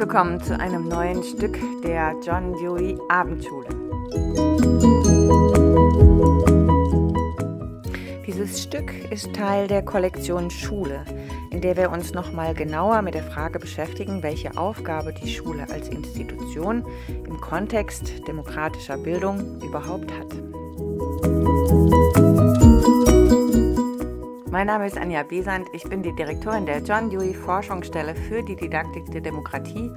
herzlich willkommen zu einem neuen Stück der John Dewey Abendschule. Dieses Stück ist Teil der Kollektion Schule, in der wir uns nochmal genauer mit der Frage beschäftigen, welche Aufgabe die Schule als Institution im Kontext demokratischer Bildung überhaupt hat. Mein Name ist Anja Besant, ich bin die Direktorin der John Dewey Forschungsstelle für die Didaktik der Demokratie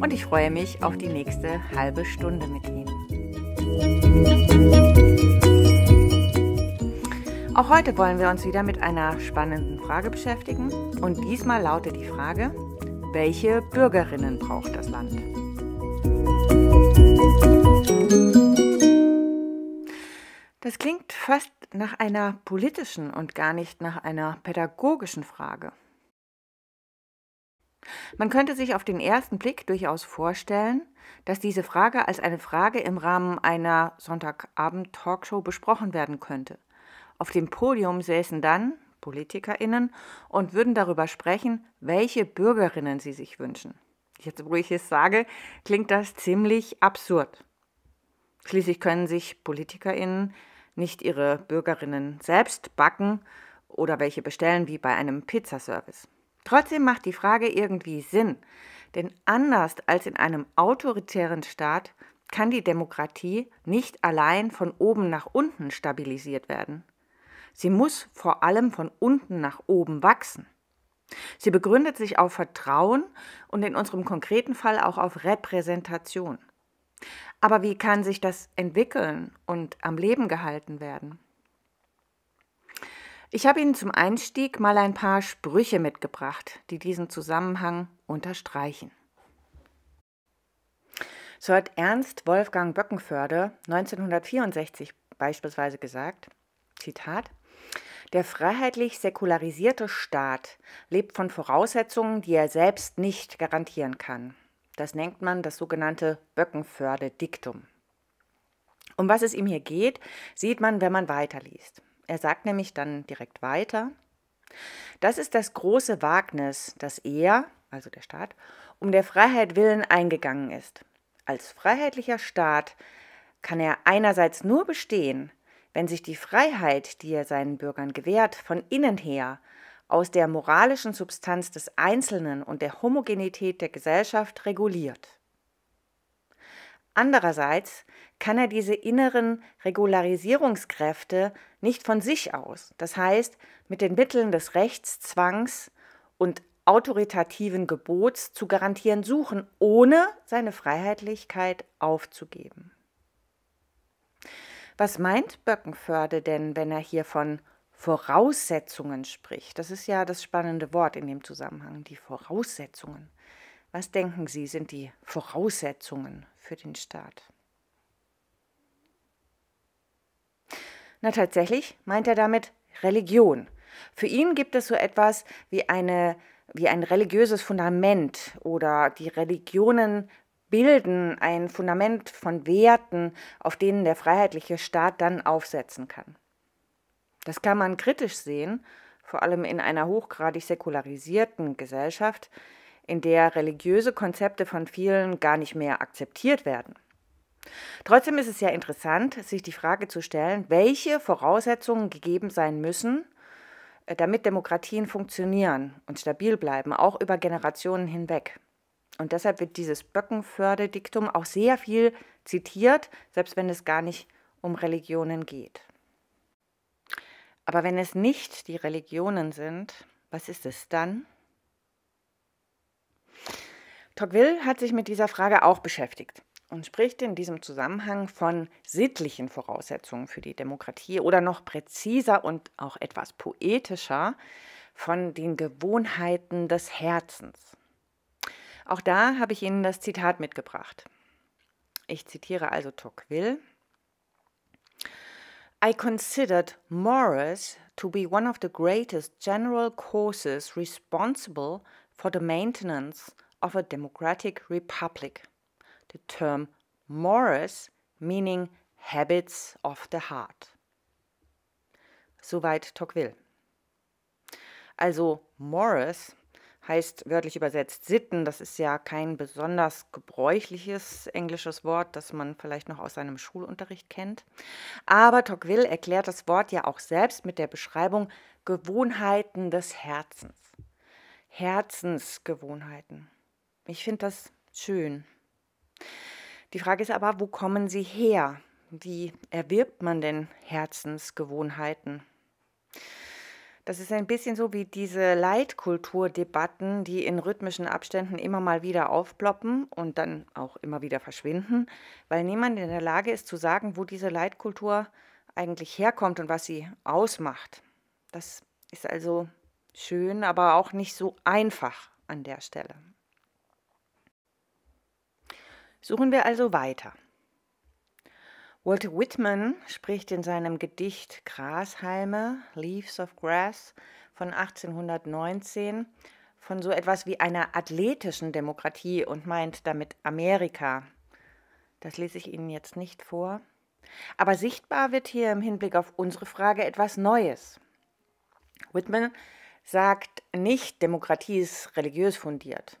und ich freue mich auf die nächste halbe Stunde mit Ihnen. Auch heute wollen wir uns wieder mit einer spannenden Frage beschäftigen und diesmal lautet die Frage, welche Bürgerinnen braucht das Land? Das klingt fast nach einer politischen und gar nicht nach einer pädagogischen Frage. Man könnte sich auf den ersten Blick durchaus vorstellen, dass diese Frage als eine Frage im Rahmen einer Sonntagabend-Talkshow besprochen werden könnte. Auf dem Podium säßen dann PolitikerInnen und würden darüber sprechen, welche Bürgerinnen sie sich wünschen. Jetzt, wo ich es sage, klingt das ziemlich absurd. Schließlich können sich PolitikerInnen nicht ihre Bürgerinnen selbst backen oder welche bestellen wie bei einem Pizzaservice. Trotzdem macht die Frage irgendwie Sinn, denn anders als in einem autoritären Staat kann die Demokratie nicht allein von oben nach unten stabilisiert werden. Sie muss vor allem von unten nach oben wachsen. Sie begründet sich auf Vertrauen und in unserem konkreten Fall auch auf Repräsentation. Aber wie kann sich das entwickeln und am Leben gehalten werden? Ich habe Ihnen zum Einstieg mal ein paar Sprüche mitgebracht, die diesen Zusammenhang unterstreichen. So hat Ernst Wolfgang Böckenförde 1964 beispielsweise gesagt, Zitat, der freiheitlich säkularisierte Staat lebt von Voraussetzungen, die er selbst nicht garantieren kann. Das nennt man das sogenannte Böckenförde-Diktum. Um was es ihm hier geht, sieht man, wenn man weiterliest. Er sagt nämlich dann direkt weiter, das ist das große Wagnis, das er, also der Staat, um der Freiheit willen eingegangen ist. Als freiheitlicher Staat kann er einerseits nur bestehen, wenn sich die Freiheit, die er seinen Bürgern gewährt, von innen her aus der moralischen Substanz des Einzelnen und der Homogenität der Gesellschaft reguliert. Andererseits kann er diese inneren Regularisierungskräfte nicht von sich aus, das heißt mit den Mitteln des Rechtszwangs und autoritativen Gebots zu garantieren suchen, ohne seine Freiheitlichkeit aufzugeben. Was meint Böckenförde denn, wenn er hier von Voraussetzungen spricht. Das ist ja das spannende Wort in dem Zusammenhang, die Voraussetzungen. Was denken Sie, sind die Voraussetzungen für den Staat? Na tatsächlich meint er damit Religion. Für ihn gibt es so etwas wie, eine, wie ein religiöses Fundament oder die Religionen bilden ein Fundament von Werten, auf denen der freiheitliche Staat dann aufsetzen kann. Das kann man kritisch sehen, vor allem in einer hochgradig säkularisierten Gesellschaft, in der religiöse Konzepte von vielen gar nicht mehr akzeptiert werden. Trotzdem ist es ja interessant, sich die Frage zu stellen, welche Voraussetzungen gegeben sein müssen, äh, damit Demokratien funktionieren und stabil bleiben, auch über Generationen hinweg. Und deshalb wird dieses Böckenförde-Diktum auch sehr viel zitiert, selbst wenn es gar nicht um Religionen geht. Aber wenn es nicht die Religionen sind, was ist es dann? Tocqueville hat sich mit dieser Frage auch beschäftigt und spricht in diesem Zusammenhang von sittlichen Voraussetzungen für die Demokratie oder noch präziser und auch etwas poetischer von den Gewohnheiten des Herzens. Auch da habe ich Ihnen das Zitat mitgebracht. Ich zitiere also Tocqueville. I considered Morris to be one of the greatest general causes responsible for the maintenance of a democratic republic. The term Morris meaning habits of the heart. Soweit Tocqueville. Also Morris heißt wörtlich übersetzt Sitten. Das ist ja kein besonders gebräuchliches englisches Wort, das man vielleicht noch aus seinem Schulunterricht kennt. Aber Tocqueville erklärt das Wort ja auch selbst mit der Beschreibung Gewohnheiten des Herzens. Herzensgewohnheiten. Ich finde das schön. Die Frage ist aber, wo kommen sie her? Wie erwirbt man denn Herzensgewohnheiten? Das ist ein bisschen so wie diese Leitkulturdebatten, die in rhythmischen Abständen immer mal wieder aufploppen und dann auch immer wieder verschwinden, weil niemand in der Lage ist zu sagen, wo diese Leitkultur eigentlich herkommt und was sie ausmacht. Das ist also schön, aber auch nicht so einfach an der Stelle. Suchen wir also weiter. Walt Whitman spricht in seinem Gedicht Grashalme, Leaves of Grass von 1819 von so etwas wie einer athletischen Demokratie und meint damit Amerika. Das lese ich Ihnen jetzt nicht vor. Aber sichtbar wird hier im Hinblick auf unsere Frage etwas Neues. Whitman sagt nicht, Demokratie ist religiös fundiert.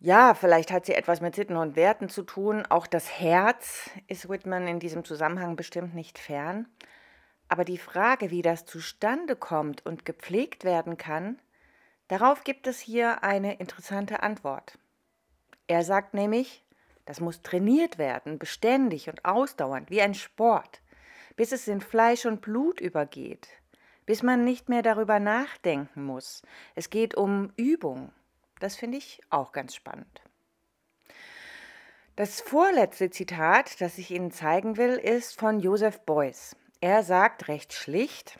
Ja, vielleicht hat sie etwas mit Sitten und Werten zu tun. Auch das Herz ist Whitman in diesem Zusammenhang bestimmt nicht fern. Aber die Frage, wie das zustande kommt und gepflegt werden kann, darauf gibt es hier eine interessante Antwort. Er sagt nämlich, das muss trainiert werden, beständig und ausdauernd, wie ein Sport, bis es in Fleisch und Blut übergeht, bis man nicht mehr darüber nachdenken muss. Es geht um Übung, das finde ich auch ganz spannend. Das vorletzte Zitat, das ich Ihnen zeigen will, ist von Josef Beuys. Er sagt recht schlicht,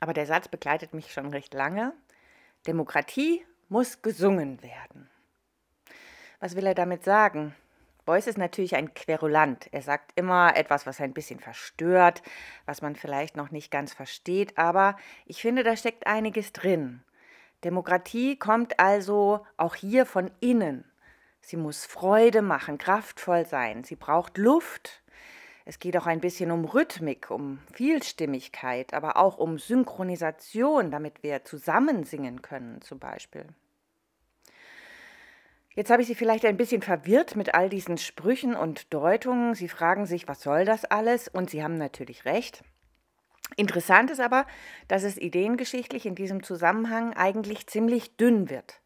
aber der Satz begleitet mich schon recht lange, Demokratie muss gesungen werden. Was will er damit sagen? Beuys ist natürlich ein Querulant. Er sagt immer etwas, was ein bisschen verstört, was man vielleicht noch nicht ganz versteht, aber ich finde, da steckt einiges drin. Demokratie kommt also auch hier von innen. Sie muss Freude machen, kraftvoll sein, sie braucht Luft. Es geht auch ein bisschen um Rhythmik, um Vielstimmigkeit, aber auch um Synchronisation, damit wir zusammen singen können zum Beispiel. Jetzt habe ich Sie vielleicht ein bisschen verwirrt mit all diesen Sprüchen und Deutungen. Sie fragen sich, was soll das alles? Und Sie haben natürlich recht. Interessant ist aber, dass es ideengeschichtlich in diesem Zusammenhang eigentlich ziemlich dünn wird.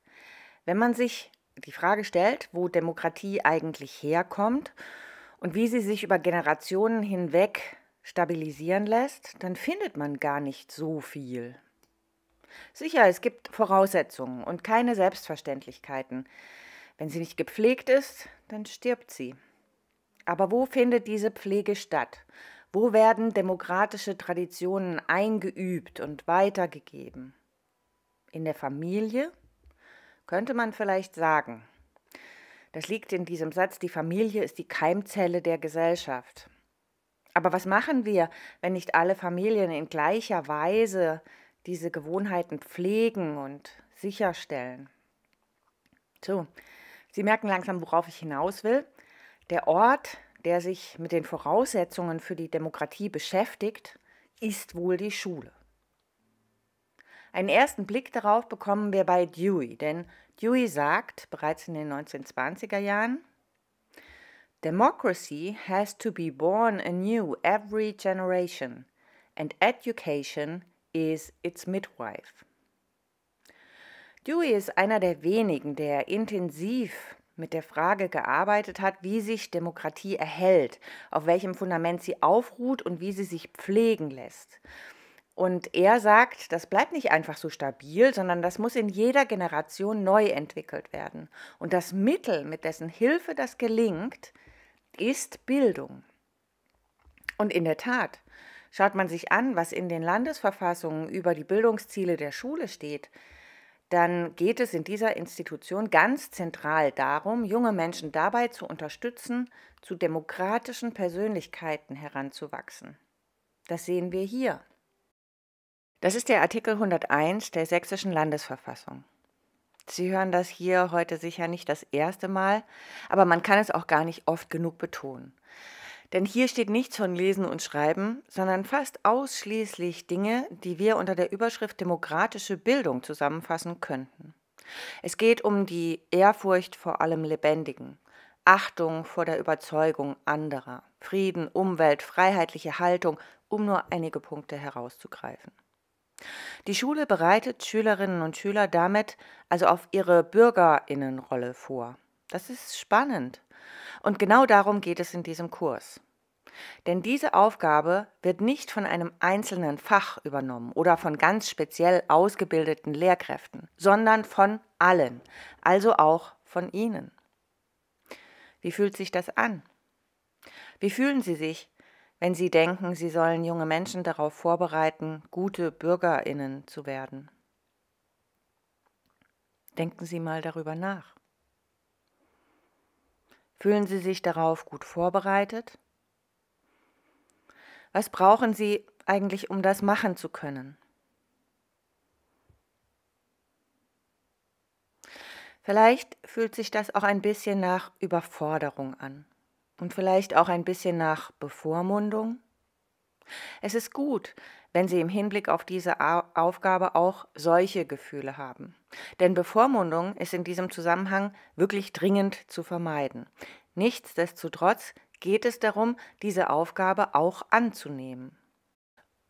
Wenn man sich die Frage stellt, wo Demokratie eigentlich herkommt und wie sie sich über Generationen hinweg stabilisieren lässt, dann findet man gar nicht so viel. Sicher, es gibt Voraussetzungen und keine Selbstverständlichkeiten. Wenn sie nicht gepflegt ist, dann stirbt sie. Aber wo findet diese Pflege statt? Wo werden demokratische Traditionen eingeübt und weitergegeben? In der Familie? Könnte man vielleicht sagen. Das liegt in diesem Satz, die Familie ist die Keimzelle der Gesellschaft. Aber was machen wir, wenn nicht alle Familien in gleicher Weise diese Gewohnheiten pflegen und sicherstellen? So, Sie merken langsam, worauf ich hinaus will. Der Ort, der sich mit den Voraussetzungen für die Demokratie beschäftigt, ist wohl die Schule. Einen ersten Blick darauf bekommen wir bei Dewey, denn Dewey sagt bereits in den 1920er Jahren, Democracy has to be born anew every generation and education is its midwife. Dewey ist einer der wenigen, der intensiv mit der Frage gearbeitet hat, wie sich Demokratie erhält, auf welchem Fundament sie aufruht und wie sie sich pflegen lässt. Und er sagt, das bleibt nicht einfach so stabil, sondern das muss in jeder Generation neu entwickelt werden. Und das Mittel, mit dessen Hilfe das gelingt, ist Bildung. Und in der Tat, schaut man sich an, was in den Landesverfassungen über die Bildungsziele der Schule steht, dann geht es in dieser Institution ganz zentral darum, junge Menschen dabei zu unterstützen, zu demokratischen Persönlichkeiten heranzuwachsen. Das sehen wir hier. Das ist der Artikel 101 der sächsischen Landesverfassung. Sie hören das hier heute sicher nicht das erste Mal, aber man kann es auch gar nicht oft genug betonen. Denn hier steht nichts von Lesen und Schreiben, sondern fast ausschließlich Dinge, die wir unter der Überschrift demokratische Bildung zusammenfassen könnten. Es geht um die Ehrfurcht vor allem Lebendigen, Achtung vor der Überzeugung anderer, Frieden, Umwelt, freiheitliche Haltung, um nur einige Punkte herauszugreifen. Die Schule bereitet Schülerinnen und Schüler damit also auf ihre Bürgerinnenrolle vor. Das ist spannend. Und genau darum geht es in diesem Kurs. Denn diese Aufgabe wird nicht von einem einzelnen Fach übernommen oder von ganz speziell ausgebildeten Lehrkräften, sondern von allen, also auch von Ihnen. Wie fühlt sich das an? Wie fühlen Sie sich, wenn Sie denken, Sie sollen junge Menschen darauf vorbereiten, gute Bürgerinnen zu werden? Denken Sie mal darüber nach. Fühlen Sie sich darauf gut vorbereitet? Was brauchen Sie eigentlich, um das machen zu können? Vielleicht fühlt sich das auch ein bisschen nach Überforderung an und vielleicht auch ein bisschen nach Bevormundung. Es ist gut, wenn sie im Hinblick auf diese Aufgabe auch solche Gefühle haben. Denn Bevormundung ist in diesem Zusammenhang wirklich dringend zu vermeiden. Nichtsdestotrotz geht es darum, diese Aufgabe auch anzunehmen.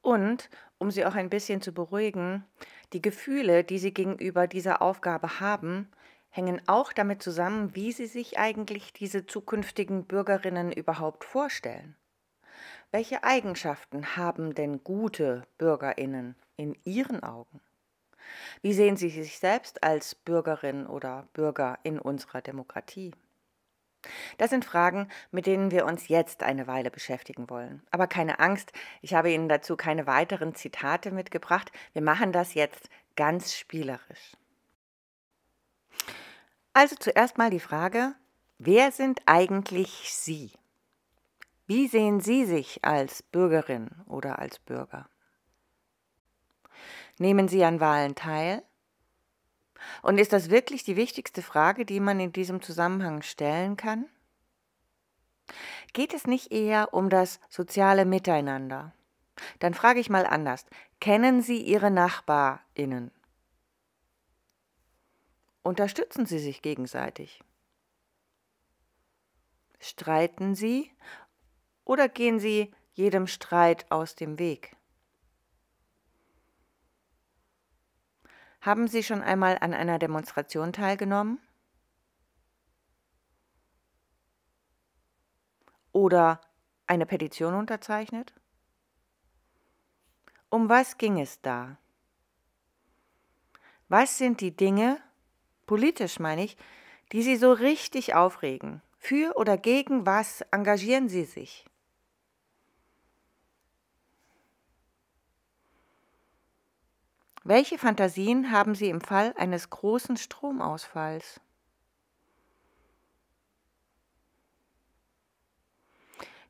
Und, um Sie auch ein bisschen zu beruhigen, die Gefühle, die Sie gegenüber dieser Aufgabe haben, hängen auch damit zusammen, wie Sie sich eigentlich diese zukünftigen Bürgerinnen überhaupt vorstellen. Welche Eigenschaften haben denn gute Bürgerinnen in Ihren Augen? Wie sehen Sie sich selbst als Bürgerin oder Bürger in unserer Demokratie? Das sind Fragen, mit denen wir uns jetzt eine Weile beschäftigen wollen. Aber keine Angst, ich habe Ihnen dazu keine weiteren Zitate mitgebracht. Wir machen das jetzt ganz spielerisch. Also zuerst mal die Frage, wer sind eigentlich Sie? Wie sehen Sie sich als Bürgerin oder als Bürger? Nehmen Sie an Wahlen teil? Und ist das wirklich die wichtigste Frage, die man in diesem Zusammenhang stellen kann? Geht es nicht eher um das soziale Miteinander? Dann frage ich mal anders. Kennen Sie Ihre Nachbarinnen? Unterstützen Sie sich gegenseitig? Streiten Sie oder gehen Sie jedem Streit aus dem Weg? Haben Sie schon einmal an einer Demonstration teilgenommen? Oder eine Petition unterzeichnet? Um was ging es da? Was sind die Dinge, politisch meine ich, die Sie so richtig aufregen? Für oder gegen was engagieren Sie sich? Welche Fantasien haben Sie im Fall eines großen Stromausfalls?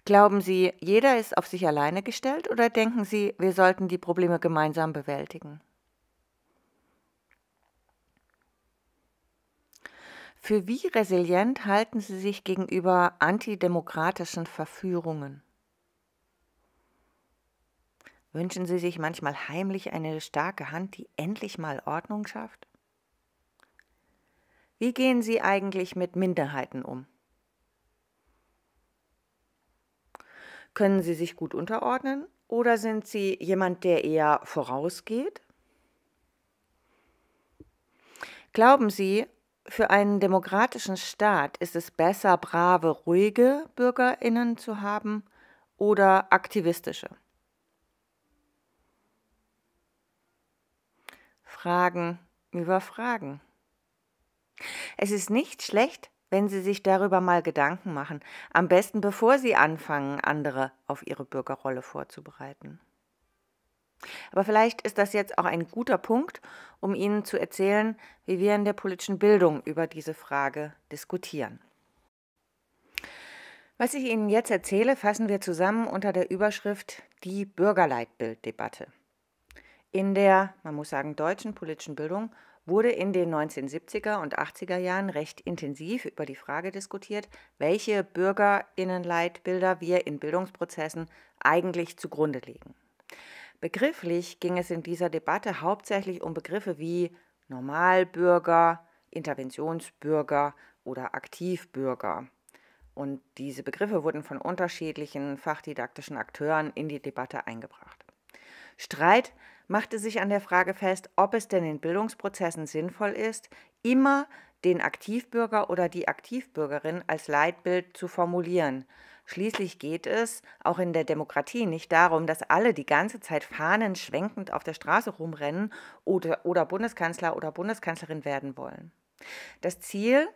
Glauben Sie, jeder ist auf sich alleine gestellt oder denken Sie, wir sollten die Probleme gemeinsam bewältigen? Für wie resilient halten Sie sich gegenüber antidemokratischen Verführungen? Wünschen Sie sich manchmal heimlich eine starke Hand, die endlich mal Ordnung schafft? Wie gehen Sie eigentlich mit Minderheiten um? Können Sie sich gut unterordnen oder sind Sie jemand, der eher vorausgeht? Glauben Sie, für einen demokratischen Staat ist es besser, brave, ruhige Bürgerinnen zu haben oder aktivistische? Fragen über Fragen. Es ist nicht schlecht, wenn Sie sich darüber mal Gedanken machen, am besten bevor Sie anfangen, andere auf Ihre Bürgerrolle vorzubereiten. Aber vielleicht ist das jetzt auch ein guter Punkt, um Ihnen zu erzählen, wie wir in der politischen Bildung über diese Frage diskutieren. Was ich Ihnen jetzt erzähle, fassen wir zusammen unter der Überschrift Die Bürgerleitbilddebatte. In der, man muss sagen, deutschen politischen Bildung wurde in den 1970er und 80er Jahren recht intensiv über die Frage diskutiert, welche Bürgerinnenleitbilder wir in Bildungsprozessen eigentlich zugrunde legen. Begrifflich ging es in dieser Debatte hauptsächlich um Begriffe wie Normalbürger, Interventionsbürger oder Aktivbürger. Und diese Begriffe wurden von unterschiedlichen fachdidaktischen Akteuren in die Debatte eingebracht. Streit machte sich an der Frage fest, ob es denn in Bildungsprozessen sinnvoll ist, immer den Aktivbürger oder die Aktivbürgerin als Leitbild zu formulieren. Schließlich geht es auch in der Demokratie nicht darum, dass alle die ganze Zeit Fahnen schwenkend auf der Straße rumrennen oder, oder Bundeskanzler oder Bundeskanzlerin werden wollen. Das Ziel,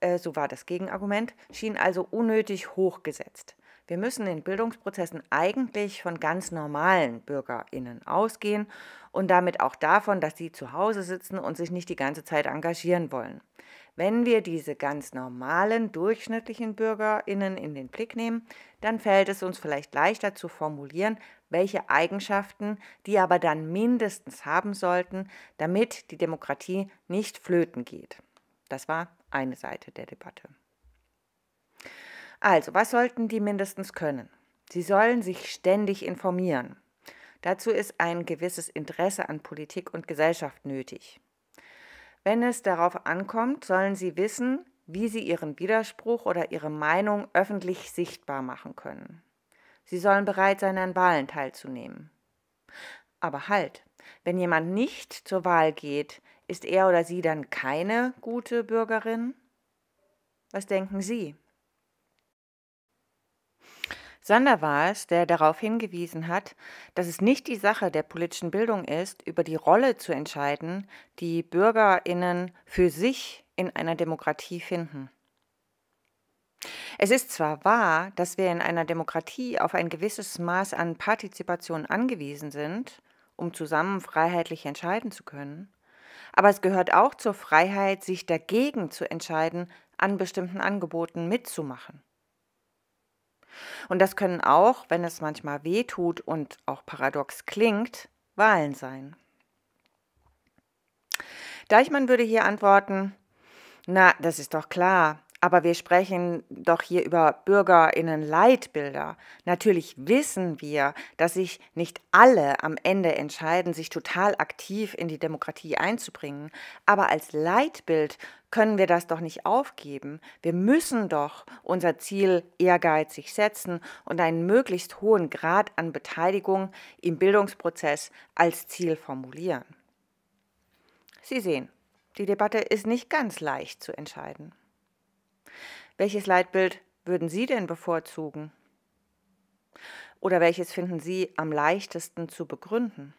äh, so war das Gegenargument, schien also unnötig hochgesetzt. Wir müssen in Bildungsprozessen eigentlich von ganz normalen Bürgerinnen ausgehen und damit auch davon, dass sie zu Hause sitzen und sich nicht die ganze Zeit engagieren wollen. Wenn wir diese ganz normalen, durchschnittlichen Bürgerinnen in den Blick nehmen, dann fällt es uns vielleicht leichter zu formulieren, welche Eigenschaften die aber dann mindestens haben sollten, damit die Demokratie nicht flöten geht. Das war eine Seite der Debatte. Also, was sollten die mindestens können? Sie sollen sich ständig informieren. Dazu ist ein gewisses Interesse an Politik und Gesellschaft nötig. Wenn es darauf ankommt, sollen sie wissen, wie sie ihren Widerspruch oder ihre Meinung öffentlich sichtbar machen können. Sie sollen bereit sein, an Wahlen teilzunehmen. Aber halt, wenn jemand nicht zur Wahl geht, ist er oder sie dann keine gute Bürgerin? Was denken Sie? Sander war es, der darauf hingewiesen hat, dass es nicht die Sache der politischen Bildung ist, über die Rolle zu entscheiden, die Bürgerinnen für sich in einer Demokratie finden. Es ist zwar wahr, dass wir in einer Demokratie auf ein gewisses Maß an Partizipation angewiesen sind, um zusammen freiheitlich entscheiden zu können, aber es gehört auch zur Freiheit, sich dagegen zu entscheiden, an bestimmten Angeboten mitzumachen. Und das können auch, wenn es manchmal weh tut und auch paradox klingt, Wahlen sein. Deichmann würde hier antworten, na, das ist doch klar. Aber wir sprechen doch hier über Bürgerinnen-Leitbilder. Natürlich wissen wir, dass sich nicht alle am Ende entscheiden, sich total aktiv in die Demokratie einzubringen. Aber als Leitbild können wir das doch nicht aufgeben. Wir müssen doch unser Ziel ehrgeizig setzen und einen möglichst hohen Grad an Beteiligung im Bildungsprozess als Ziel formulieren. Sie sehen, die Debatte ist nicht ganz leicht zu entscheiden. Welches Leitbild würden Sie denn bevorzugen? Oder welches finden Sie am leichtesten zu begründen?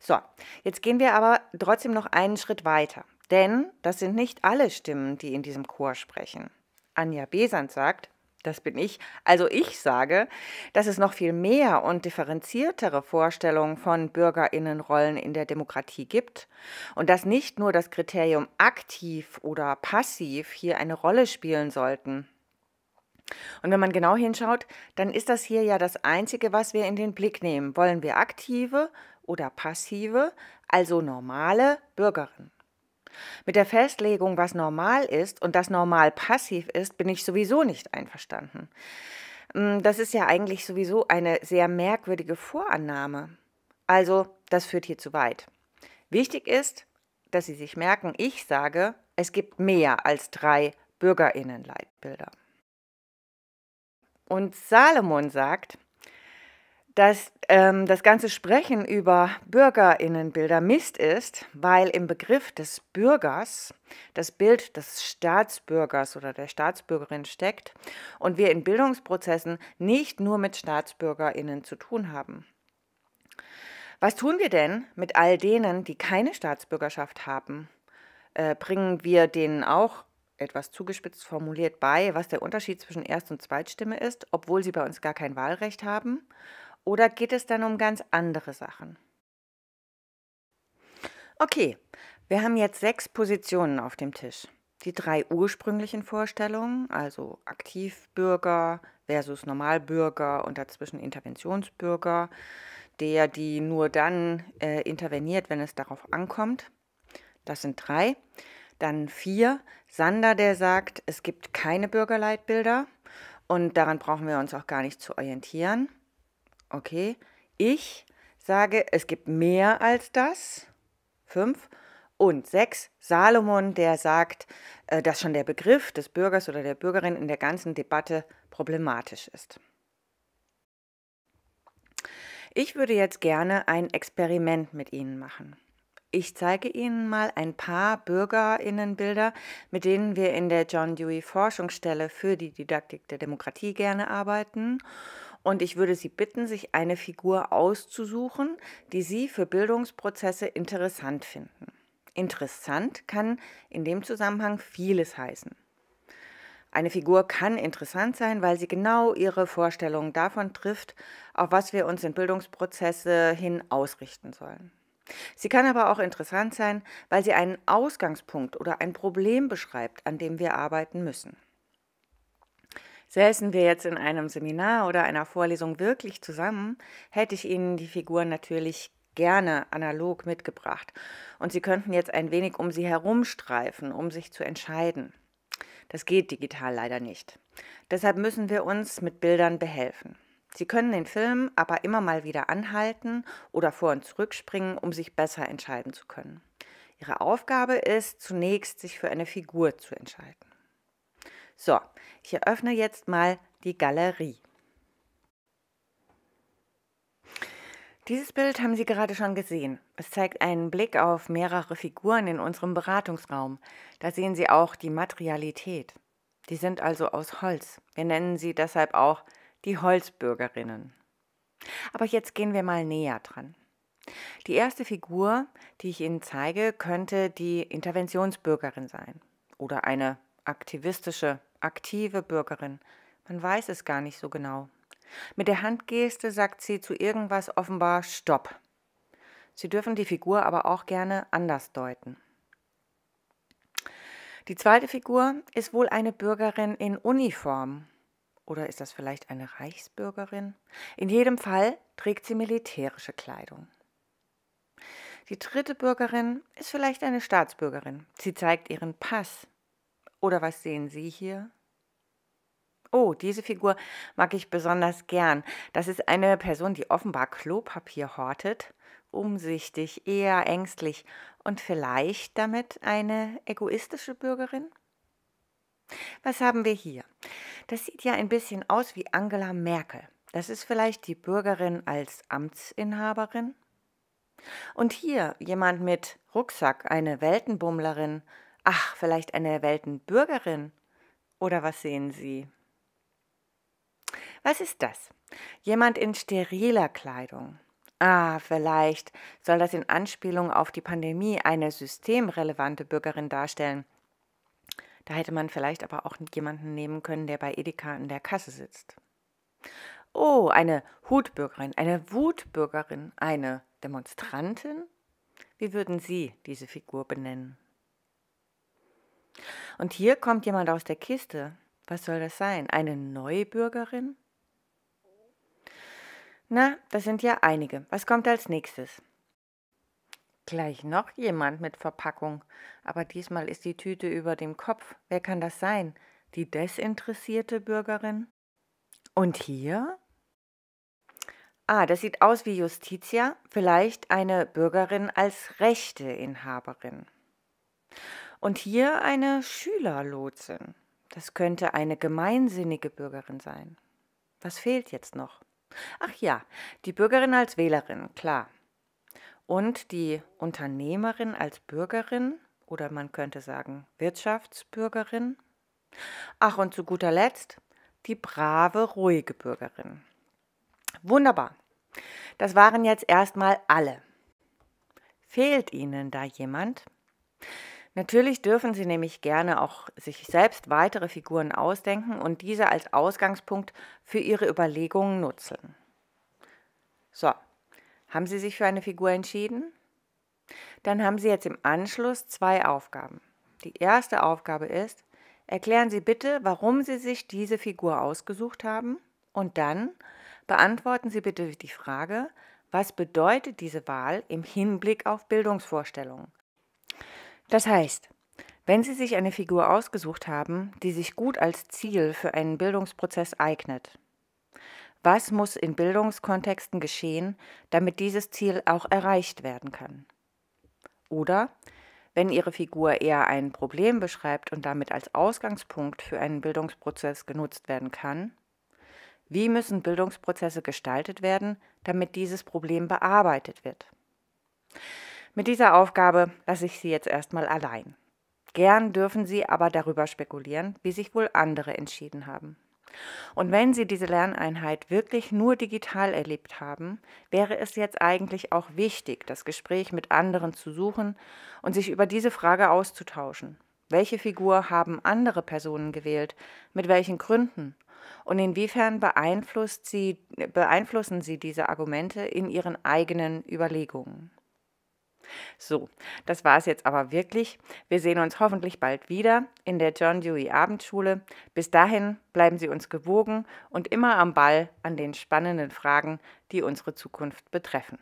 So, jetzt gehen wir aber trotzdem noch einen Schritt weiter, denn das sind nicht alle Stimmen, die in diesem Chor sprechen. Anja Besant sagt, das bin ich. Also ich sage, dass es noch viel mehr und differenziertere Vorstellungen von Bürgerinnenrollen in der Demokratie gibt und dass nicht nur das Kriterium aktiv oder passiv hier eine Rolle spielen sollten. Und wenn man genau hinschaut, dann ist das hier ja das Einzige, was wir in den Blick nehmen. Wollen wir aktive oder passive, also normale Bürgerinnen? Mit der Festlegung, was normal ist und das normal passiv ist, bin ich sowieso nicht einverstanden. Hm, das ist ja eigentlich sowieso eine sehr merkwürdige Vorannahme. Also, das führt hier zu weit. Wichtig ist, dass Sie sich merken, ich sage, es gibt mehr als drei Bürgerinnenleitbilder. Und Salomon sagt, dass ähm, das ganze Sprechen über Bürgerinnenbilder Mist ist, weil im Begriff des Bürgers das Bild des Staatsbürgers oder der Staatsbürgerin steckt und wir in Bildungsprozessen nicht nur mit Staatsbürgerinnen zu tun haben. Was tun wir denn mit all denen, die keine Staatsbürgerschaft haben? Äh, bringen wir denen auch etwas zugespitzt formuliert bei, was der Unterschied zwischen Erst- und Zweitstimme ist, obwohl sie bei uns gar kein Wahlrecht haben? Oder geht es dann um ganz andere Sachen? Okay, wir haben jetzt sechs Positionen auf dem Tisch. Die drei ursprünglichen Vorstellungen, also Aktivbürger versus Normalbürger und dazwischen Interventionsbürger, der, die nur dann äh, interveniert, wenn es darauf ankommt. Das sind drei. Dann vier, Sander, der sagt, es gibt keine Bürgerleitbilder und daran brauchen wir uns auch gar nicht zu orientieren. Okay. Ich sage, es gibt mehr als das. Fünf. Und sechs, Salomon, der sagt, äh, dass schon der Begriff des Bürgers oder der Bürgerin in der ganzen Debatte problematisch ist. Ich würde jetzt gerne ein Experiment mit Ihnen machen. Ich zeige Ihnen mal ein paar Bürgerinnenbilder, mit denen wir in der John Dewey Forschungsstelle für die Didaktik der Demokratie gerne arbeiten. Und ich würde Sie bitten, sich eine Figur auszusuchen, die Sie für Bildungsprozesse interessant finden. Interessant kann in dem Zusammenhang vieles heißen. Eine Figur kann interessant sein, weil sie genau ihre Vorstellungen davon trifft, auf was wir uns in Bildungsprozesse hin ausrichten sollen. Sie kann aber auch interessant sein, weil sie einen Ausgangspunkt oder ein Problem beschreibt, an dem wir arbeiten müssen. Säßen wir jetzt in einem Seminar oder einer Vorlesung wirklich zusammen, hätte ich Ihnen die Figuren natürlich gerne analog mitgebracht und Sie könnten jetzt ein wenig um sie herumstreifen, um sich zu entscheiden. Das geht digital leider nicht. Deshalb müssen wir uns mit Bildern behelfen. Sie können den Film aber immer mal wieder anhalten oder vor und zurückspringen, um sich besser entscheiden zu können. Ihre Aufgabe ist zunächst, sich für eine Figur zu entscheiden. So, ich eröffne jetzt mal die Galerie. Dieses Bild haben Sie gerade schon gesehen. Es zeigt einen Blick auf mehrere Figuren in unserem Beratungsraum. Da sehen Sie auch die Materialität. Die sind also aus Holz. Wir nennen sie deshalb auch die Holzbürgerinnen. Aber jetzt gehen wir mal näher dran. Die erste Figur, die ich Ihnen zeige, könnte die Interventionsbürgerin sein oder eine aktivistische, aktive Bürgerin. Man weiß es gar nicht so genau. Mit der Handgeste sagt sie zu irgendwas offenbar Stopp. Sie dürfen die Figur aber auch gerne anders deuten. Die zweite Figur ist wohl eine Bürgerin in Uniform. Oder ist das vielleicht eine Reichsbürgerin? In jedem Fall trägt sie militärische Kleidung. Die dritte Bürgerin ist vielleicht eine Staatsbürgerin. Sie zeigt ihren Pass. Oder was sehen Sie hier? Oh, diese Figur mag ich besonders gern. Das ist eine Person, die offenbar Klopapier hortet, umsichtig, eher ängstlich und vielleicht damit eine egoistische Bürgerin? Was haben wir hier? Das sieht ja ein bisschen aus wie Angela Merkel. Das ist vielleicht die Bürgerin als Amtsinhaberin? Und hier jemand mit Rucksack, eine Weltenbummlerin, Ach, vielleicht eine Weltenbürgerin? Oder was sehen Sie? Was ist das? Jemand in steriler Kleidung. Ah, vielleicht soll das in Anspielung auf die Pandemie eine systemrelevante Bürgerin darstellen. Da hätte man vielleicht aber auch jemanden nehmen können, der bei Edeka in der Kasse sitzt. Oh, eine Hutbürgerin, eine Wutbürgerin, eine Demonstrantin? Wie würden Sie diese Figur benennen? Und hier kommt jemand aus der Kiste. Was soll das sein? Eine Neubürgerin? Na, das sind ja einige. Was kommt als nächstes? Gleich noch jemand mit Verpackung. Aber diesmal ist die Tüte über dem Kopf. Wer kann das sein? Die desinteressierte Bürgerin? Und hier? Ah, das sieht aus wie Justitia, vielleicht eine Bürgerin als Rechteinhaberin. Und hier eine Schülerlotsin. Das könnte eine gemeinsinnige Bürgerin sein. Was fehlt jetzt noch? Ach ja, die Bürgerin als Wählerin, klar. Und die Unternehmerin als Bürgerin oder man könnte sagen Wirtschaftsbürgerin. Ach, und zu guter Letzt die brave, ruhige Bürgerin. Wunderbar. Das waren jetzt erstmal alle. Fehlt Ihnen da jemand? Natürlich dürfen Sie nämlich gerne auch sich selbst weitere Figuren ausdenken und diese als Ausgangspunkt für Ihre Überlegungen nutzen. So, haben Sie sich für eine Figur entschieden? Dann haben Sie jetzt im Anschluss zwei Aufgaben. Die erste Aufgabe ist, erklären Sie bitte, warum Sie sich diese Figur ausgesucht haben und dann beantworten Sie bitte die Frage, was bedeutet diese Wahl im Hinblick auf Bildungsvorstellungen? Das heißt, wenn Sie sich eine Figur ausgesucht haben, die sich gut als Ziel für einen Bildungsprozess eignet, was muss in Bildungskontexten geschehen, damit dieses Ziel auch erreicht werden kann? Oder wenn Ihre Figur eher ein Problem beschreibt und damit als Ausgangspunkt für einen Bildungsprozess genutzt werden kann, wie müssen Bildungsprozesse gestaltet werden, damit dieses Problem bearbeitet wird? Mit dieser Aufgabe lasse ich Sie jetzt erstmal allein. Gern dürfen Sie aber darüber spekulieren, wie sich wohl andere entschieden haben. Und wenn Sie diese Lerneinheit wirklich nur digital erlebt haben, wäre es jetzt eigentlich auch wichtig, das Gespräch mit anderen zu suchen und sich über diese Frage auszutauschen. Welche Figur haben andere Personen gewählt? Mit welchen Gründen? Und inwiefern beeinflusst sie, beeinflussen sie diese Argumente in ihren eigenen Überlegungen? So, das war es jetzt aber wirklich. Wir sehen uns hoffentlich bald wieder in der John Dewey Abendschule. Bis dahin bleiben Sie uns gewogen und immer am Ball an den spannenden Fragen, die unsere Zukunft betreffen.